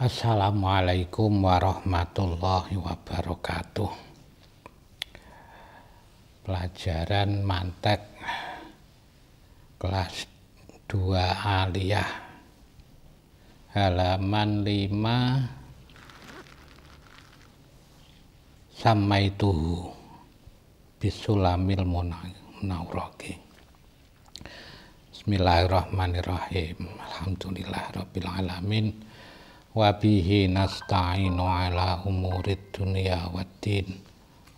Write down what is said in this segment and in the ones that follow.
Assalamualaikum warahmatullahi wabarakatuh. Pelajaran mantek kelas 2 aliyah halaman 5 sama itu bisulamil munawraki Bismillahirrahmanirrahim Alhamdulillah Rabbil Alamin وبه نستعين على أمور الدنيا والدين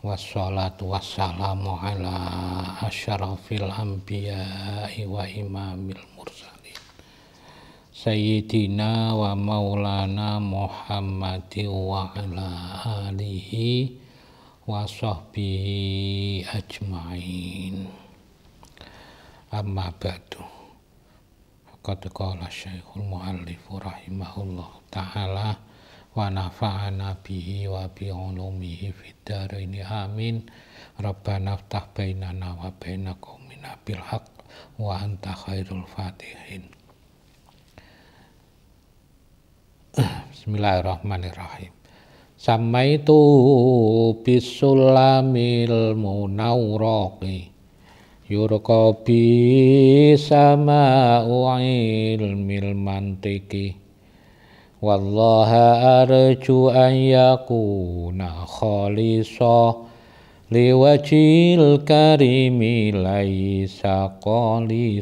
والصلاة والسلام على أشرف الأنبياء وإمام المرسلين سيدنا ومولانا محمد وعلى آله وصحبه أجمعين أما بعد فقد قال الشيخ المؤلف رحمه الله taala wa nafa'ana bihi wa bi ulumihi ini amin rabbana ftah bainana wa bainakum min bil haq wa anta khairul fatihin Bismillahirrahmanirrahim Samaitu bisulamil munawraqi yurqa bi sama'u ilmil mantiki Wahai arjuan ya ku na khali so karimi laisa khali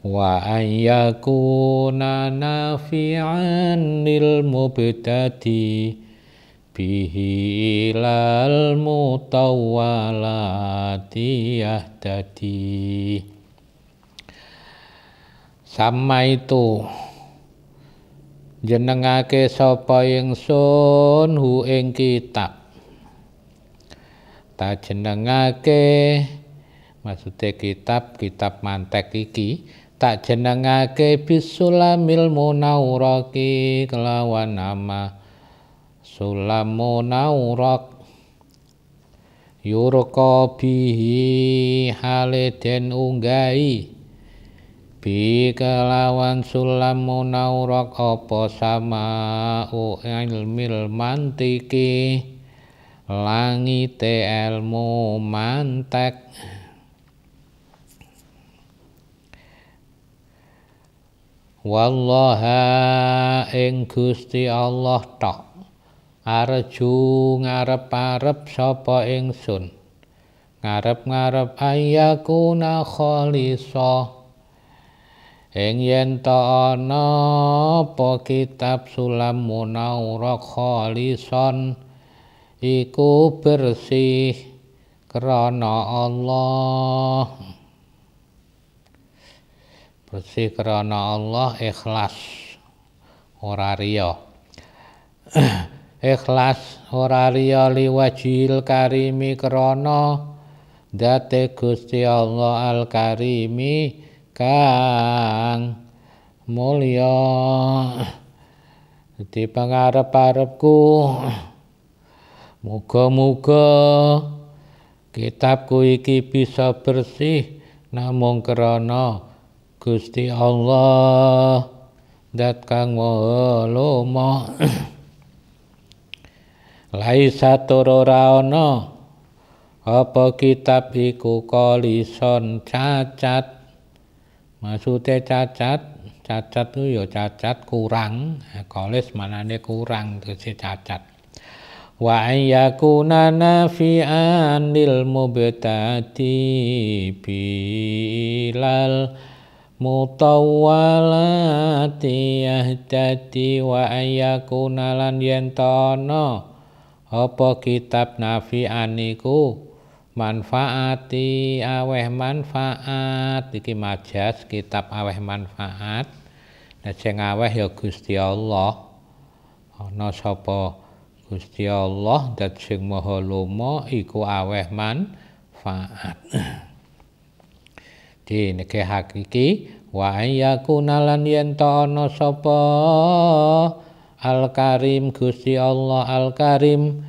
wa ayakun na nafi anil mu bedadi bihilal mu tawalatiyah sama itu njenengake sapa ingsun hu ing kitab ta jenengake maksude kitab kitab mantek iki tak jenengake bisulamil munauraki kelawan nama sulamunaurak yurqa bihi haliden unggahi bi kelawan sulam munawrok apa sama'u u ilmil mantiki langit ilmu mantek Wallaha ing Gusti Allah tok arju ngarep-arep sapa ingsun ngarep-ngarep ayakuna khalisah Ing yen ta ana apa kitab sulam munawrak khalisan iku bersih krana Allah. Bersih krana Allah ikhlas ora riya. ikhlas ora riya liwajil karimi krana Date Gusti Allah Al-Karimi al al karimi kang mulya di pangarep arepku muga-muga kitabku iki bisa bersih namung krana Gusti Allah dat kang maha lomo laisa toro ra apa kitab iku kalison cacat Maksudnya cacat, cacat itu ya cacat kurang, mana ini kurang tegese cacat. Wa ayyakuna nafi'an lil mubtadi bilal mutawwalati yahtadi wa ayyakuna lan yentono apa kitab nafi'aniku manfaati aweh manfaat iki majas kitab aweh manfaat sing aweh ya Gusti Allah ana sapa Gusti Allah dat sing maha lomo iku aweh manfaat di nege hakiki wa yakuna lan yen ana sapa al Gusti Allah alkarim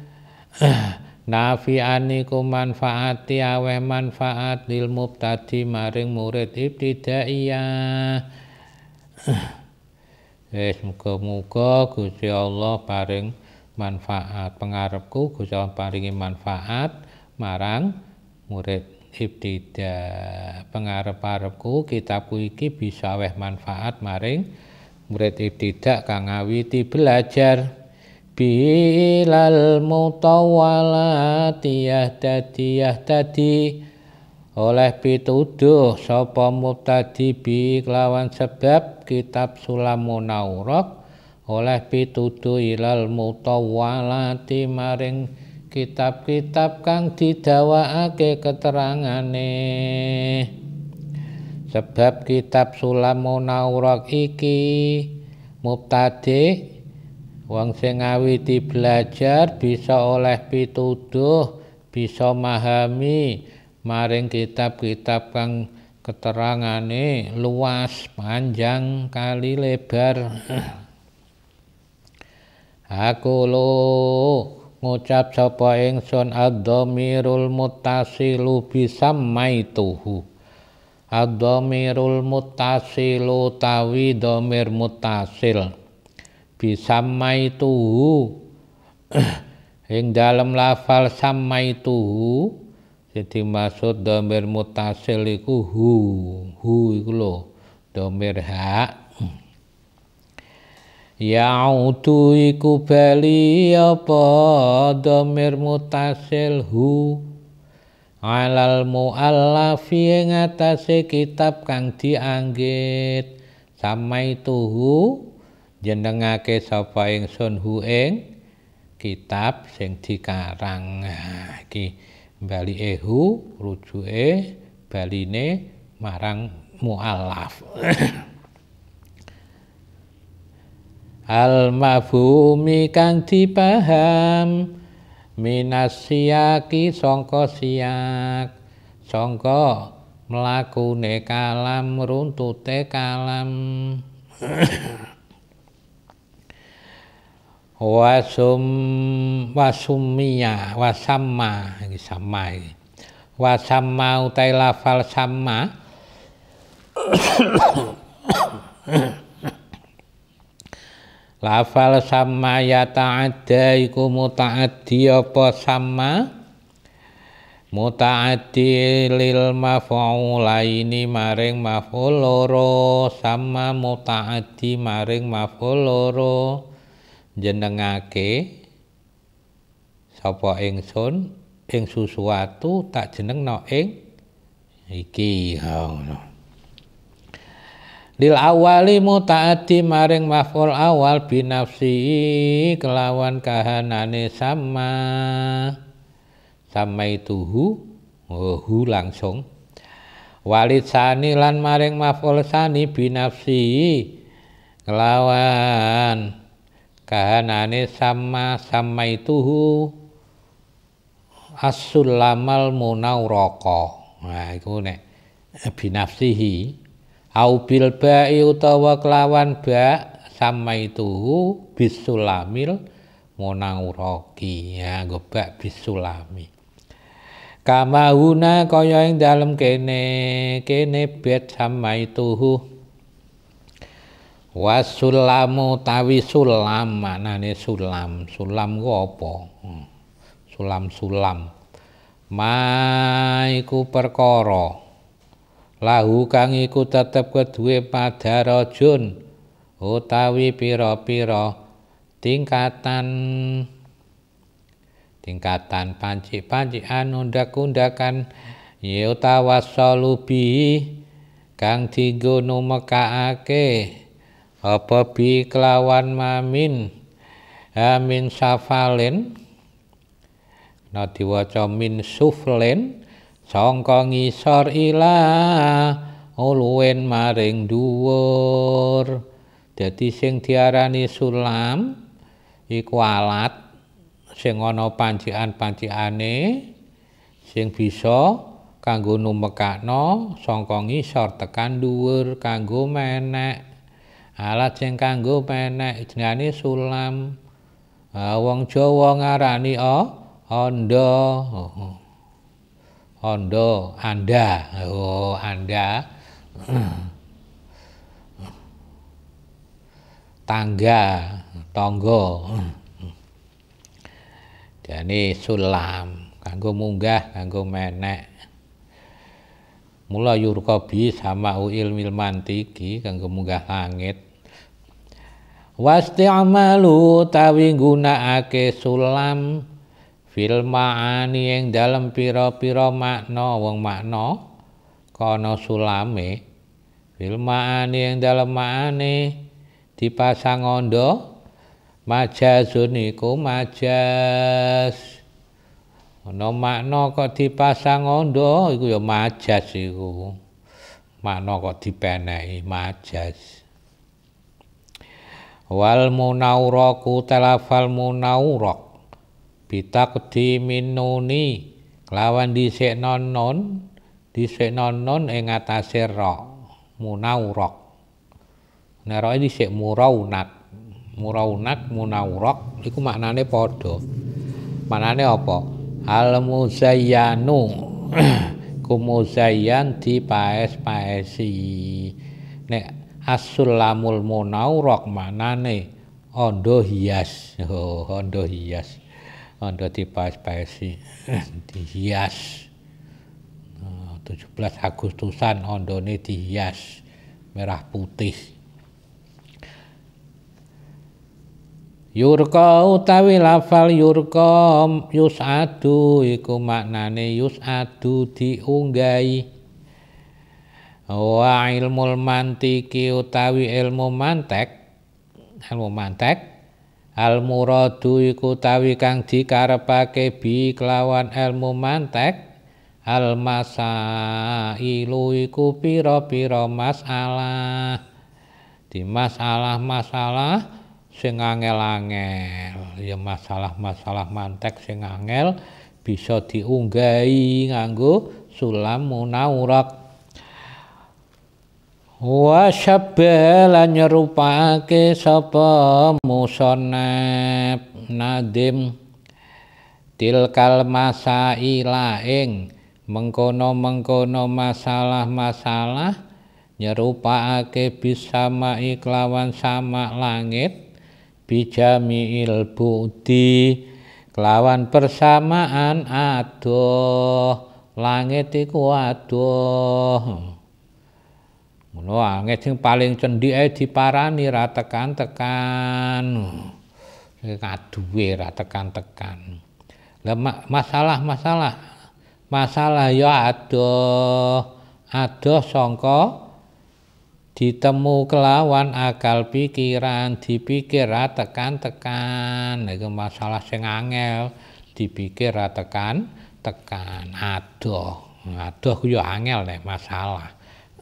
nafiani ku manfaati awe manfaat lil mubtadi maring murid ibtidaiyah eh muga-muga Gusti Allah paring manfaat pengarepku Gusti Allah paringi manfaat marang murid ibtida pengarep-arepku kitabku iki bisa weh manfaat maring murid ibtidak kang ngawiti belajar bilal mutawalati yahdadi yahdadi oleh pituduh sapa mutadi bi kelawan sebab kitab sulam oleh pituduh ilal mutawalati maring kitab-kitab kang didawaake keterangane sebab kitab sulam iki mutadi Wong sing ngawiti belajar bisa oleh pituduh, bisa memahami maring kitab-kitab kang keterangane luas, panjang kali lebar. Aku lo ngucap sapa ingsun ad-dhamirul muttasilu bisammaituhu. Ad-dhamirul muttasilu tawi dhamir muttasil tuhu yang dalam lafal tuhu jadi maksud domir mutasil iku hu hu iku lo domir hak Ya'udu iku bali apa domir mutasil hu alal mu'allafi yang atas kitab kang dianggit samai tuhu jenengake sapa ingsun hu ing kitab sing dikarang iki bali ehu rujuke baline marang mualaf al mafhumi kang dipaham minas siyaki sangka siyak sangka mlakune kalam runtute kalam wasum wasumia wasama ini sama ini wasama utai lafal sama lafal sama ya ta'adda iku muta'adi apa sama muta'adi lil ini maring maf'ul loro sama mutaadi maring maf'ul loro jenengake sapa ingsun ing susuatu tak jenengno ing iki ha ngono lil awali mutaati maring maf'ul awal binafsi kelawan kahanane sama sama ituhu oh, hu langsung walid sani lan maring maf'ul sani binafsi kelawan kahanane sama sama ituhu asulamal munau roko nah itu nek binafsihi au bil ba'i utawa kelawan ba' sama bisulamil munau ya gobak bisulami kama huna kaya ing dalem kene kene bet sama wasulamu tawi sulam sulam sulam ku apa hmm. sulam sulam maiku perkara lahu kang iku tetep kedue padarajun utawi pira-pira tingkatan tingkatan panci-panci anu ndak-undakan ya utawa bi kang digunu mekaake apa bi kelawan mamin amin safalen na diwaca min suflen sangka ngisor ila uluen maring dhuwur dadi sing diarani sulam iku alat sing ana pancian-panciane sing bisa kanggo numekakno sangka ngisor tekan dhuwur kanggo menek Alat sing kanggo penek jenenge sulam. wong Jawa ngarani o ondo. Ondo, anda. Oh, anda. Tangga, tonggo. jadi sulam kanggo munggah, kanggo menek. Mula Yurkobi sama uil manti iki kanggo munggah langit. wasti'malu tawi gunakake sulam fil ma'ani yang dalam pira-pira makna wong makna kono sulame fil ma'ani yang dalam ma'ani dipasang ondo majazun iku majaz ono makna kok dipasang ondo iku ya majas iku makna kok dipenehi majas wal munauraku talafal munaurak bitaqdiminuni lawan dhisik nonon non nonon ing ngatasé ra munaurak neroe dhisik muraunat muraunat munaurak iku maknane padha maknane apa al muzayyanu kumuzayyan dipaes-paesi nek lamul munau rokmanane ondo hias oh, ondo hias ondo dipas paesi dihias 17 Agustusan ondone dihias merah putih Yurka utawi lafal yurka yusadu iku maknane yusadu diunggahi wa ilmul mantiki utawi ilmu mantek ilmu mantek al muradu iku utawi kang dikarepake bi kelawan ilmu mantek al masailu iku pira-pira masalah di masalah-masalah sing angel-angel ya masalah-masalah mantek sing angel bisa diunggahi nganggo sulam munawrak Wa syabbe lan nyerupake sapa musonab nadim tilkal masa ilaing mengkono-mengkono masalah-masalah nyerupake bisa maiklawan sama langit bijami ilbudi kelawan persamaan aduh langit iku aduh Mula angin sing paling cendhik ae diparani ra tekan-tekan. Kaduwe ra tekan-tekan. Lah masalah-masalah masalah ya adoh adoh sangka ditemu kelawan akal pikiran dipikir ra tekan-tekan nah, iku masalah sing angel dipikir ra tekan tekan adoh adoh ku yo ya angel nek masalah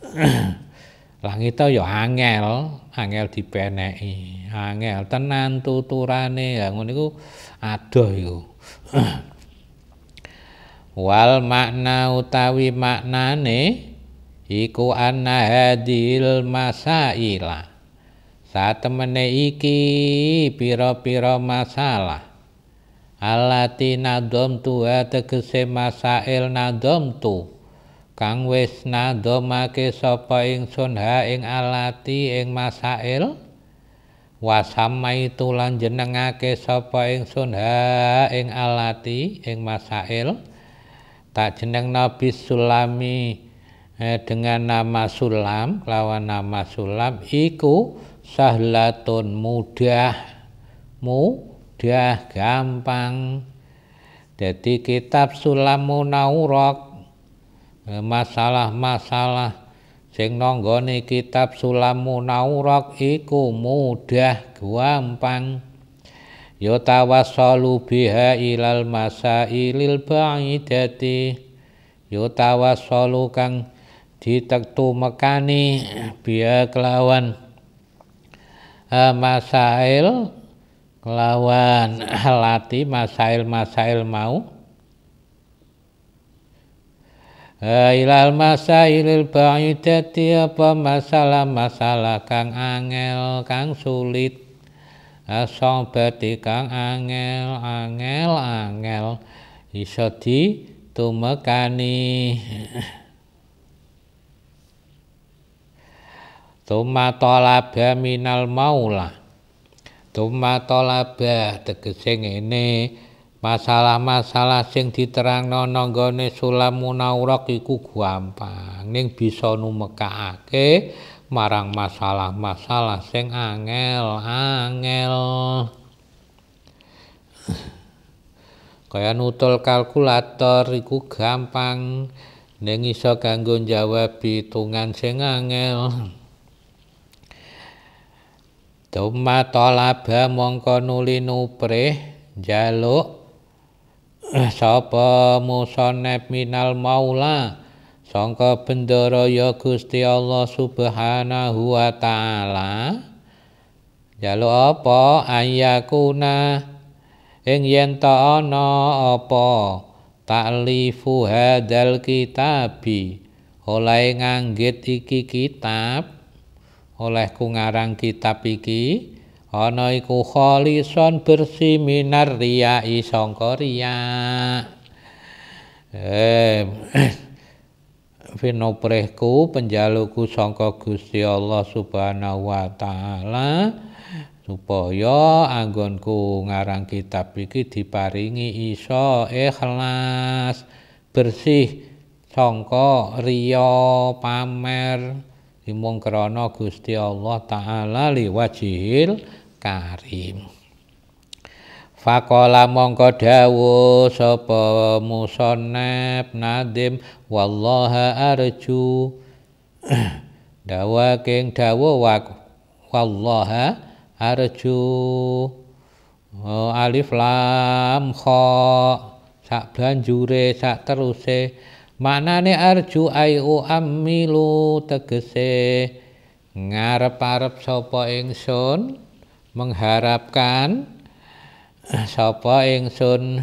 Langit to ya angel, angel dipeneki, angel tenan tuturane ya ngono iku adoh iku. Wal makna utawi maknane iku anna hadil masaila. Satemene iki pira-pira masalah. Alati nadom tu eh, tegese masail nadom kang wis nandhomake sapa ingsun ha ing alati ing masail wasamai tulan jenengake sapa ingsun ha ing alati ing masail tak jeneng nabi sulami eh, dengan nama sulam lawan nama sulam iku sahlatun mudah mudah gampang jadi kitab sulam munawrok Eh, masalah-masalah sing nonggone kitab sulamu naurok iku mudah gampang yo tawassalu biha ilal masailil ba'idati yo tawassalu kang ditektu mekani biha kelawan eh, masail kelawan lati masail-masail mau ilal masailil ba'idati apa masalah-masalah kang angel kang sulit asobati kang angel angel angel iso di tumekani Tuma minal maulah Tuma tolaba tegese ngene ini masalah-masalah sing diterangno nanggone sulam munawrok iku gampang ning bisa numekake marang masalah-masalah sing angel angel kaya nutul kalkulator iku gampang ning iso kanggo jawab hitungan sing angel Tuma tolaba mongko nuli nupre jaluk sapa musonep minal maula sangka bendara ya Gusti Allah Subhanahu wa taala jalu apa ayakuna ing yen ta ana apa ta'lifu hadal kitabi oleh nganggit iki kitab oleh ku ngarang kitab iki ana iku khalisan bersih minar riya sangka riya'. Finoprehku eh, penjaluku sangka Gusti Allah Subhanahu wa taala supaya anggonku ngarang kitab iki diparingi iso ikhlas bersih sangka riya pamer mung Krono Gusti Allah taala liwajihil karim Fakola mongko dawu sopo musonep nadim wallaha arju dawa king dawu wak wallaha arju oh, alif lam Ko sak banjure sak teruse Manane arju ayu amilu tegese ngarep-arep sapa ingsun mengharapkan sapa ingsun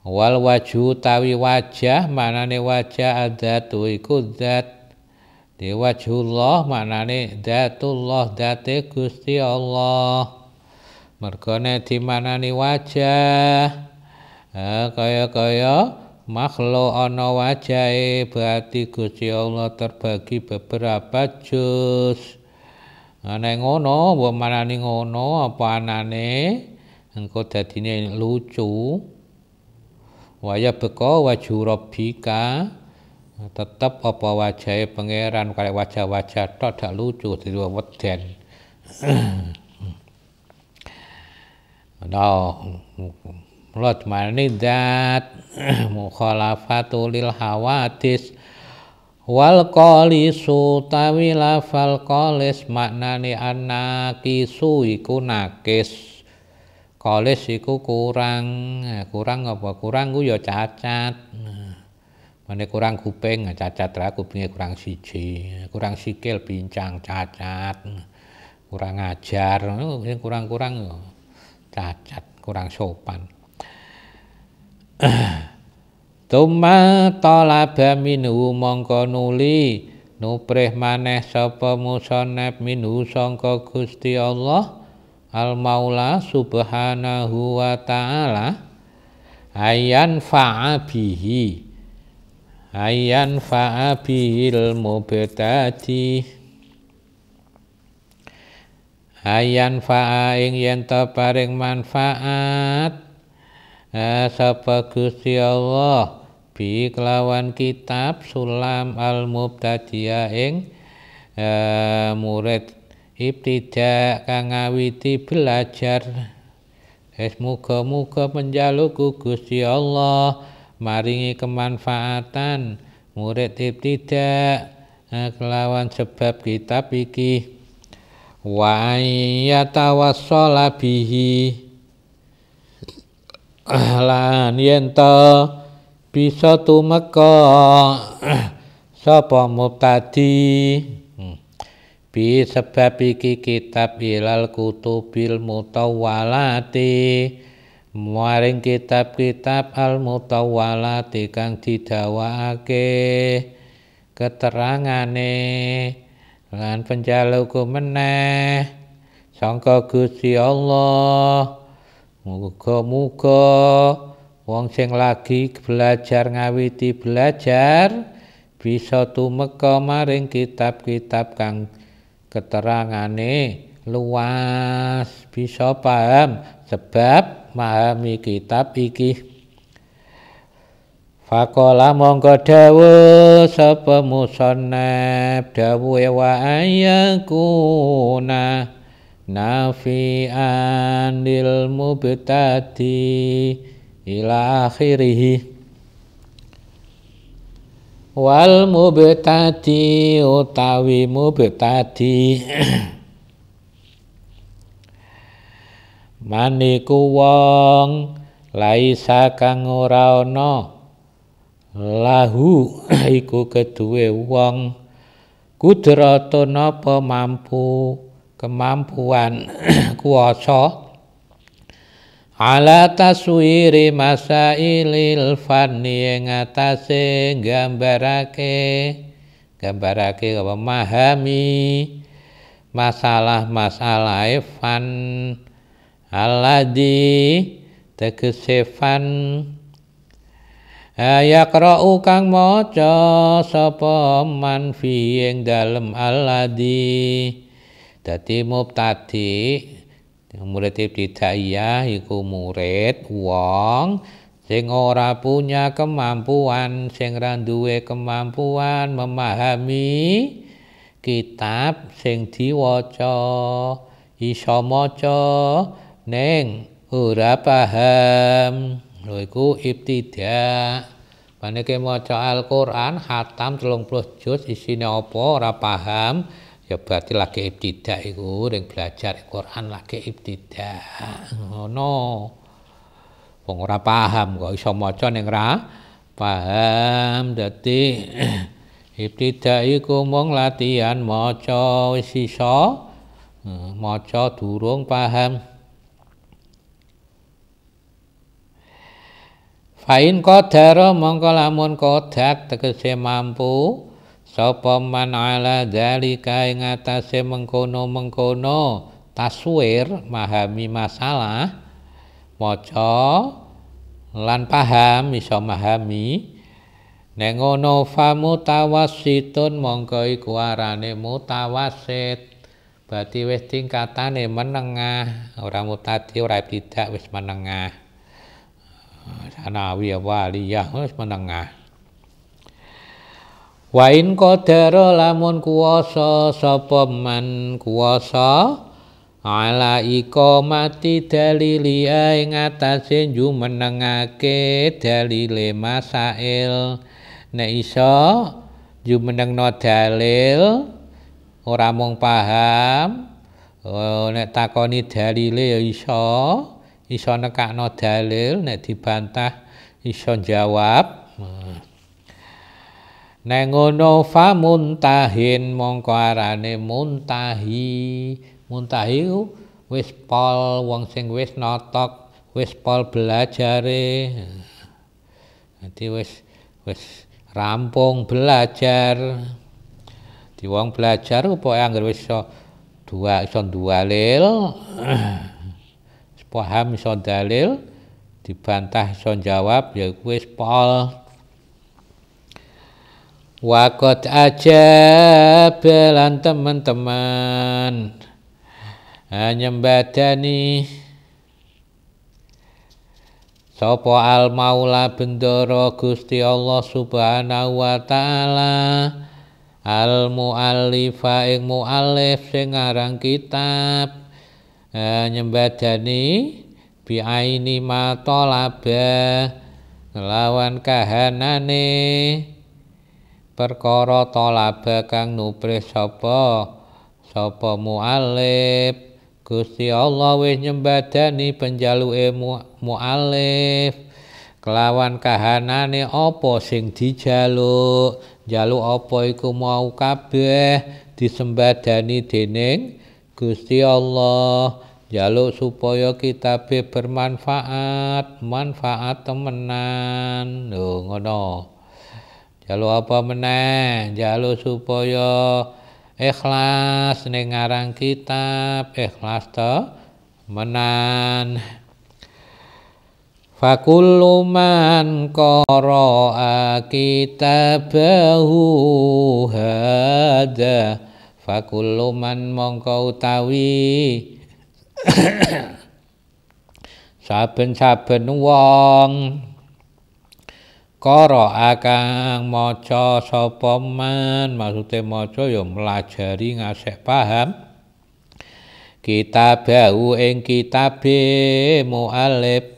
wal waju tawi wajah manane wajah adatu iku zat di wajhullah manane datullah date Gusti Allah mana dimanani wajah eh, kaya kaya makhluk ana wajahe berarti Gusti Allah terbagi beberapa jus ana ngono wemanane ngono apa anane engko dadine lucu waya beko waju robika tetep apa wajahe pangeran kare wajah-wajah tok dak lucu dadi weden Nah, Murad manidat mukhalafatu lil hawadis wal qalisu tawila fal qalis maknane annaqisu iku nakis qalis iku kurang eh, kurang apa kurang ku ya cacat nah, mene kurang kuping nah, cacat ra kupinge kurang siji kurang sikil bincang cacat kurang ajar oh, kurang-kurang ya cacat kurang sopan Tuma talaba minhu mongko nuli nuprih maneh sapa musonab minhu sangka Gusti Allah Al Maula Subhanahu wa taala ayan fa'abihi ayan fa'abil mubtadi ayan fa'a ing yen paring manfaat Sapa Gusti Allah bi kelawan kitab sulam al mubtadiya ing e, murid ibtida kang belajar es muga-muga menjaluk Gusti Allah maringi kemanfaatan murid ibtida e, kelawan sebab kitab iki wa yatawassala bihi lan yen bisa tumeka sapa mutadi hmm. bi sebab iki kitab ilal kutubil mutawalati maring kitab-kitab al mutawalati kang didawake keterangane lan penjaluk meneh sangka Gusti Allah Muka muka, wong sing lagi belajar ngawiti belajar bisa tumeka maring kitab-kitab kang keterangane luas bisa paham sebab mahami kitab iki Fakola monggo dawu sapa musannaf dawu ya wa ayakuna nafi'an lil mubtadi ila akhirihi wal mubtadi utawi mubtadi maniku wong laisa kang ora ana lahu iku keduwe wong kudratun apa mampu kemampuan kuasa ala taswiri masailil fani yang atase gambarake gambarake memahami masalah-masalah fan aladi tegese fan eh, yaqra'u kang moco sapa man fi dalem Dadi mubtadi murid ibtidaiyah iku murid wong sing ora punya kemampuan, sing ora duwe kemampuan memahami kitab sing diwaca, iso maca ning ora paham. Lho iku ibtida. Panike maca Al-Qur'an khatam 30 juz isine apa ora paham. ya berarti lagi ibtidak itu, ring belajar quran lagi ibtidak ngono wong ora paham kok iso maca ning ra paham Jadi ibtidak iku mung latihan maca wis iso eh, maca durung paham Fain kodaro mongko lamun kodak tegese mampu Sopo man ala dalika ing atase mengkono-mengkono taswir mahami masalah maca lan paham iso mahami nengono ngono famutawassitun mongko iku arane mutawasit berarti wis tingkatane menengah ora mutadi ora tidak wis menengah sanawi ya waliyah wis menengah Wain kodaro lamun kuwasa sapa man kuasa ala iko mati dalili ing ngatasé jumenengake dalile masail nek iso no dalil ora mung paham nek takoni dalile ya iso iso nekakno dalil nek dibantah iso jawab Nengono fa muntahin mongko arane muntahi. Muntahi wis pol wong sing wis notok, wis pol belajare. nanti wis wis rampung belajar. Di wong belajar pokoke anggere wis iso dua iso dualil. Paham iso dalil dibantah iso jawab ya wis pol. Wakot aja belan teman-teman nyembadani Sopo al maula bendoro Gusti Allah subhanahu wa ta'ala Al mu'allifa ing mu'allif sing arang kitab nyembadani biaini ma talaba lawan kahanane perkara talaba kang nubris sapa sapa mualif Gusti Allah wis nyembadani penjaluke mualif kelawan kahanane apa sing dijaluk jaluk apa iku mau kabeh disembadani dening Gusti Allah jaluk supaya kita bermanfaat manfaat temenan lho ngono Jalur apa meneh? jalur supaya ikhlas ning ngarang kitab, ikhlas to menan. Fakullu man qara'a kitabahu hada Fakullu man mongko utawi Saben-saben wong Qara'a kang maca sapa man maksude maca ya melajari ngasek paham kitabahu ing kitabe mu'alif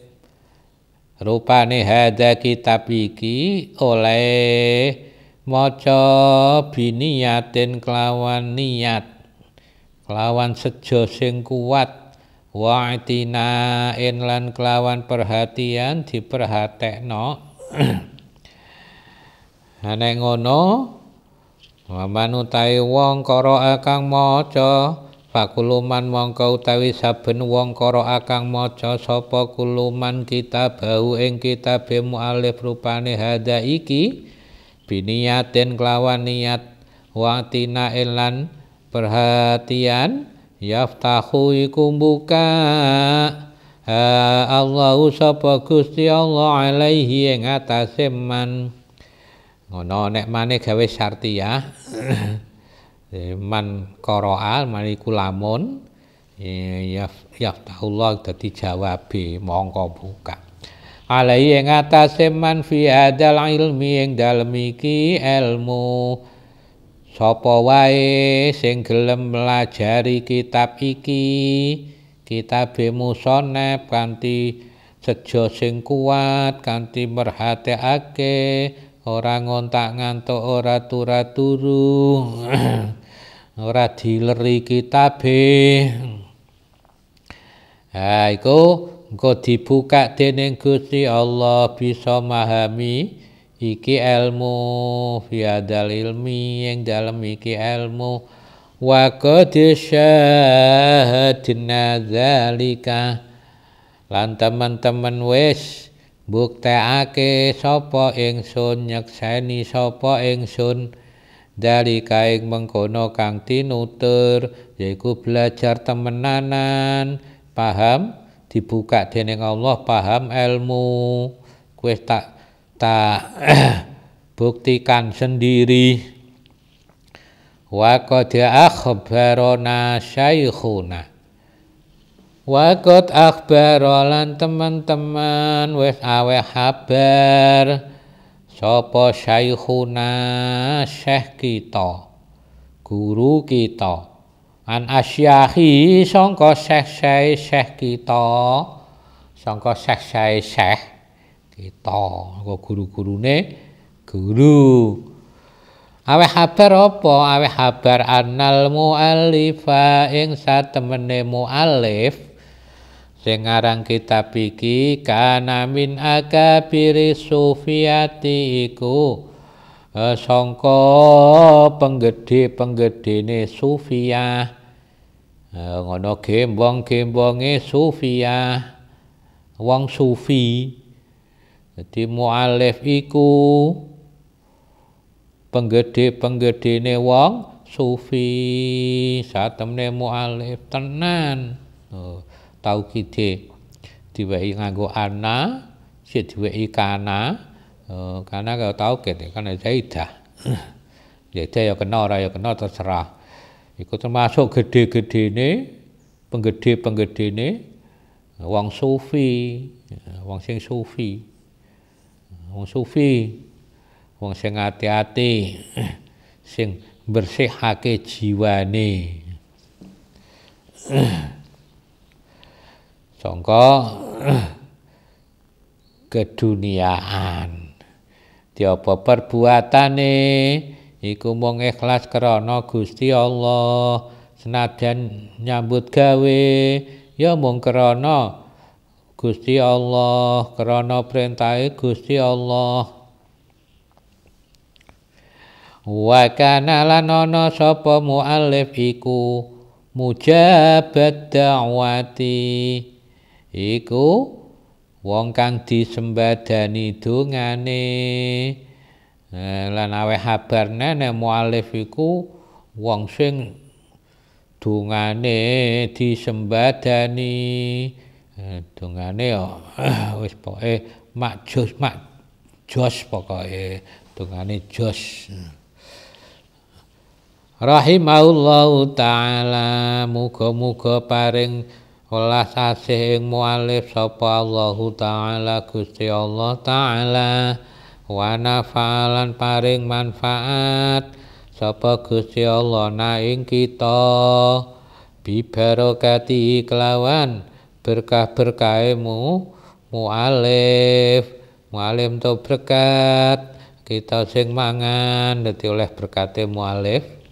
rupane hadza kitab iki oleh maca biniyatin kelawan niat kelawan sejo sing kuat wa'tina lan kelawan perhatian diperhatekno Anek ngono Wamanu tai wong koro akang moco Fakuluman mongko utawi saben wong koro akang moco Sopo kuluman kita bau ing kita bemu alif rupane hada iki Biniyatin kelawan niat Watina ilan perhatian Yaftahu iku buka Allah sapa Gusti Allah alaihi ing atase man ngono nek mane gawe syartiyah eh, man qaraa maliku lamun ya ya taullah dadi jawabe mongko buka alai ing atase man fi hadzal ilmi ing dalem iki ilmu sapa wae sing gelem mlajari kitab iki kitab musonep kanthi sejo sing kuat kanthi merhatiake ora ngontak ngantuk ora tura turu ora dileri kitabe ha iku engko dibuka dening Gusti Allah bisa mahami iki ilmu fiadal ya ilmi yang dalam iki ilmu wa qad syahadna zalika lan teman-teman wis buktekake sapa ingsun nyekseni sapa ingsun dari kaing mengkono kang tinutur yaiku belajar temenanan paham dibuka dening Allah paham ilmu Kue tak tak buktikan sendiri wa qad akhbarana syaikhuna Wakut akhbar lan teman-teman wis aweh kabar sapa syaikhuna syekh kita guru kita an asyahi sangka syekh syai syekh kita sangka syekh syai syekh kita guru guru-gurune guru Awe kabar apa? Awe kabar annal mu'alifa ing satemene mu'alif. sing ngarang kitab iki kana min akabiri sufiati iku eh, sangka penggede-penggedene sufia eh, ngono gembong-gembonge sufia wong sufi dadi mualif iku penggede-penggedene wong sufi satemne mualif tenan oh. tauhide diwehi nganggo ana sik diwehi kana uh, kana karo tauhid kana zaidah zaidah ya kena ora kenal ya kena terserah iku termasuk gede ini, penggede penggede ini, wong sufi eh, wong sing sufi eh, wong sufi wong sing hati-hati, sing bersihake nih. sangka keduniaan tiapa perbuatane iku mung ikhlas krana Gusti Allah senajan nyambut gawe ya mung krana Gusti Allah krana perintahe Gusti Allah wa kana lanono sapa muallif iku mujabat da'wati iku wong kang disembadani dongane eh, lan aweh habarne nene mualif iku wong sing dongane disembadani eh, dongane ya wis pokoke mak jos mak jos pokoke dongane jos rahimallahu taala muga-muga paring Welas asih ing mualif sapa Allahu taala Gusti Allah taala wa nafalan paring manfaat sapa Gusti Allah naing kita bibarokati kelawan berkah berkahmu mualif mualif to berkat kita sing mangan dadi oleh berkate mualif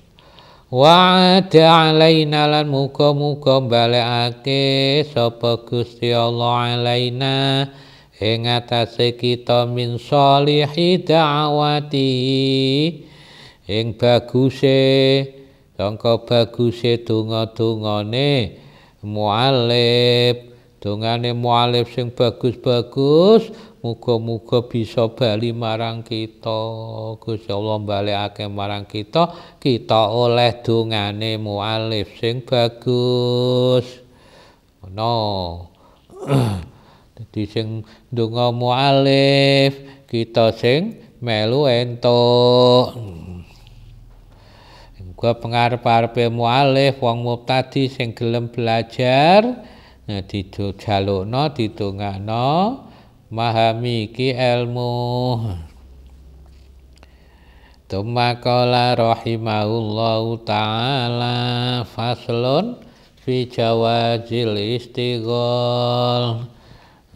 Wa'at alaina lan muka-muka balekake sapa Gusti Allah alaina ing atase kita min sholihi da'wati ing baguse tangka baguse donga-dongane muallif dongane muallif sing bagus-bagus Muga-muga bisa bali marang kita. Gusti Allah akeh marang kita, kita oleh dungane mualif sing bagus. Ngono. Dadi sing donga mualif, kita sing melu entuk. Hmm. Muga pengarep-arepe mualif wong mubtadi sing gelem belajar, nah dijalukno, ditungakno memahami ki ilmu Tumma kola rahimahullahu ta'ala Faslun fi jawajil istighol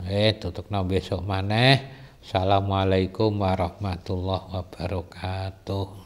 Eh tutup no besok maneh Assalamualaikum warahmatullahi wabarakatuh